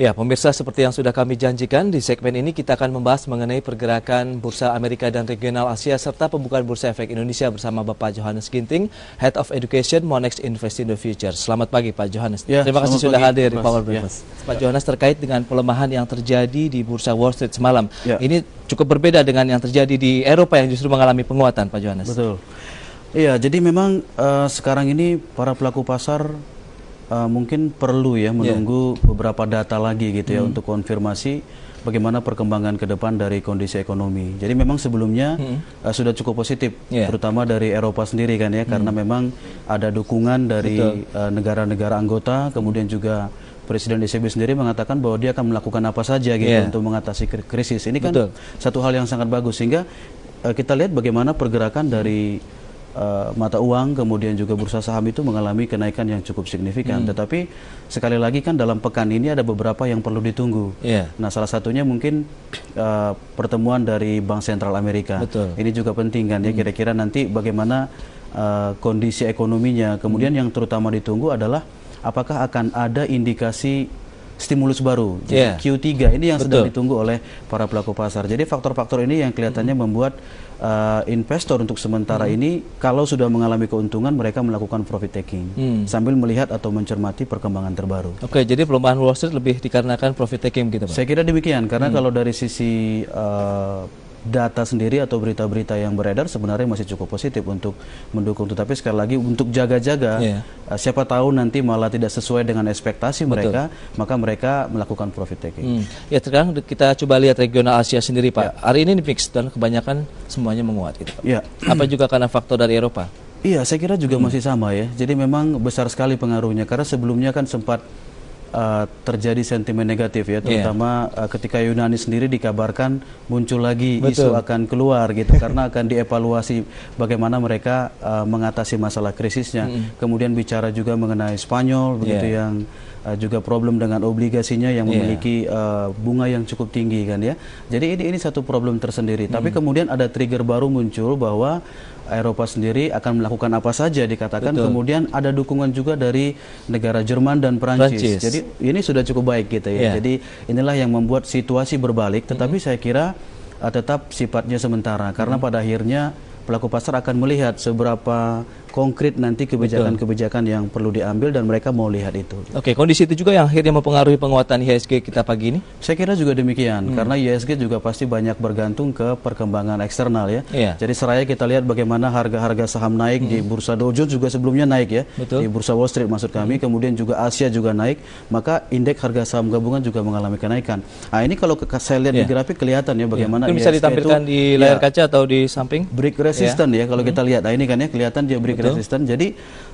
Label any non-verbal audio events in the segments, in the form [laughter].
Ya, pemirsa seperti yang sudah kami janjikan, di segmen ini kita akan membahas mengenai pergerakan Bursa Amerika dan Regional Asia serta pembukaan Bursa Efek Indonesia bersama Bapak Johannes Ginting, Head of Education Monex Invest in the Future. Selamat pagi Pak Johannes. Ya, Terima kasih pagi, sudah hadir di Power Breakfast. Ya. Pak Johannes terkait dengan pelemahan yang terjadi di Bursa Wall Street semalam. Ya. Ini cukup berbeda dengan yang terjadi di Eropa yang justru mengalami penguatan Pak Johannes. Betul. Iya, jadi memang uh, sekarang ini para pelaku pasar uh, mungkin perlu ya menunggu yeah. beberapa data lagi gitu ya hmm. untuk konfirmasi bagaimana perkembangan ke depan dari kondisi ekonomi. Jadi memang sebelumnya hmm. uh, sudah cukup positif, yeah. terutama dari Eropa sendiri kan ya, hmm. karena memang ada dukungan dari eh, negara-negara uh, anggota, kemudian juga Presiden ECB sendiri mengatakan bahwa dia akan melakukan apa saja gitu yeah. untuk mengatasi krisis. Ini kan satu hal yang sangat bagus sehingga uh, kita lihat bagaimana pergerakan dari Eh, mata uang kemudian juga bursa saham itu mengalami kenaikan yang cukup signifikan. Hmm. Tetapi sekali lagi kan dalam pekan ini ada beberapa yang perlu ditunggu. Yeah. Nah salah satunya mungkin uh, pertemuan dari Bank Sentral Amerika. Betul. Ini juga penting kan ya hmm. kira-kira nanti bagaimana uh, kondisi ekonominya. Kemudian hmm. yang terutama ditunggu adalah apakah akan ada indikasi stimulus baru, jadi yeah. Q3 ini yang Betul. sedang ditunggu oleh para pelaku pasar. Jadi faktor-faktor ini yang kelihatannya mm -hmm. membuat uh, investor untuk sementara mm -hmm. ini kalau sudah mengalami keuntungan mereka melakukan profit taking mm. sambil melihat atau mencermati perkembangan terbaru. Oke, okay, jadi pelemahan Wall Street lebih dikarenakan profit taking gitu, Pak. Saya kira demikian karena mm. kalau dari sisi uh, data sendiri atau berita-berita yang beredar sebenarnya masih cukup positif untuk mendukung. Tetapi sekali lagi untuk jaga-jaga, yeah. Iya. siapa tahu nanti malah tidak sesuai dengan ekspektasi Betul. mereka, maka mereka melakukan profit taking. Hmm. Ya terang kita coba lihat regional Asia sendiri Pak. Yeah. Hari ini fix dan kebanyakan semuanya menguat gitu Pak. Yeah. Apa juga karena faktor dari Eropa? Iya, saya kira juga hmm. masih sama ya. Jadi memang besar sekali pengaruhnya karena sebelumnya kan sempat uh, terjadi sentimen negatif ya iya. terutama yeah. uh, ketika Yunani sendiri dikabarkan muncul lagi Betul. isu akan keluar gitu [laughs] karena akan dievaluasi bagaimana mereka uh, mengatasi masalah krisisnya mm -hmm. kemudian bicara juga mengenai Spanyol begitu yeah. yang Eh, juga problem dengan obligasinya yang iya. memiliki uh, bunga yang cukup tinggi kan ya. Jadi ini ini satu problem tersendiri. Hmm. Tapi kemudian ada trigger baru muncul bahwa Eropa sendiri akan melakukan apa saja dikatakan Betul. kemudian ada dukungan juga dari negara Jerman dan Perancis. Jadi ini sudah cukup baik gitu ya. Yeah. Jadi inilah yang membuat situasi berbalik tetapi -hmm. saya kira uh, tetap sifatnya sementara karena -hmm. pada akhirnya pelaku pasar akan melihat seberapa konkret nanti kebijakan-kebijakan yang perlu diambil dan mereka mau lihat itu. Oke, kondisi itu juga yang akhirnya mempengaruhi penguatan IHSG kita pagi ini? Saya kira juga demikian, hmm. karena IHSG juga pasti banyak bergantung ke perkembangan eksternal ya. Yeah. Jadi seraya kita lihat bagaimana harga-harga saham naik hmm. di Bursa Dow Jones juga sebelumnya naik ya, Betul. di Bursa Wall Street maksud kami, hmm. kemudian juga Asia juga naik, maka indeks harga saham gabungan juga mengalami kenaikan. Nah ini kalau saya lihat yeah. di iya. grafik kelihatan ya iya. bagaimana yeah. bisa ditampilkan itu, di layar ya, kaca atau di samping? Break iya. resistant yeah. ya kalau hmm. kita lihat, nah ini kan ya kelihatan dia break Betul. resistant. Jadi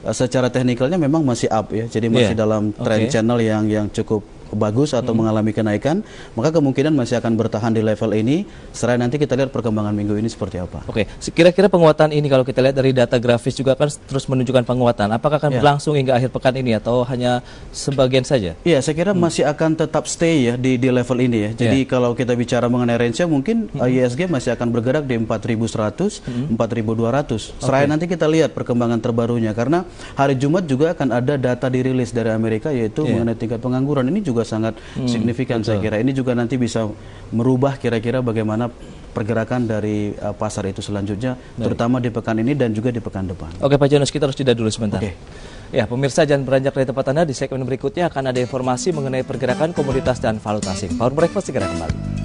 uh, secara teknikalnya memang masih up ya. Jadi masih yeah. dalam trend okay. channel yang yang cukup bagus atau hmm. mengalami kenaikan, maka kemungkinan masih akan bertahan di level ini. Setelah nanti kita lihat perkembangan minggu ini seperti apa. Oke, okay. kira-kira penguatan ini kalau kita lihat dari data grafis juga kan terus menunjukkan penguatan. Apakah akan yeah. berlangsung hingga akhir pekan ini atau hanya sebagian saja? Iya, saya kira hmm. masih akan tetap stay ya di di level ini ya. Jadi yeah. kalau kita bicara mengenai range mungkin hmm. ISG e masih akan bergerak di 4100, hmm. 4200. Setelah okay. nanti kita lihat perkembangan terbarunya karena hari Jumat juga akan ada data dirilis dari Amerika yaitu yeah. mengenai tingkat pengangguran ini juga juga sangat hmm. signifikan Betul. saya kira. Ini juga nanti bisa merubah kira-kira bagaimana pergerakan dari uh, pasar itu selanjutnya, Baik. terutama di pekan ini dan juga di pekan depan. Oke Pak Jonas, kita harus jeda dulu sebentar. Oke. Ya, pemirsa jangan beranjak dari tempat Anda. Di segmen berikutnya akan ada informasi mengenai pergerakan komoditas dan valuta asing. Power Breakfast segera kembali.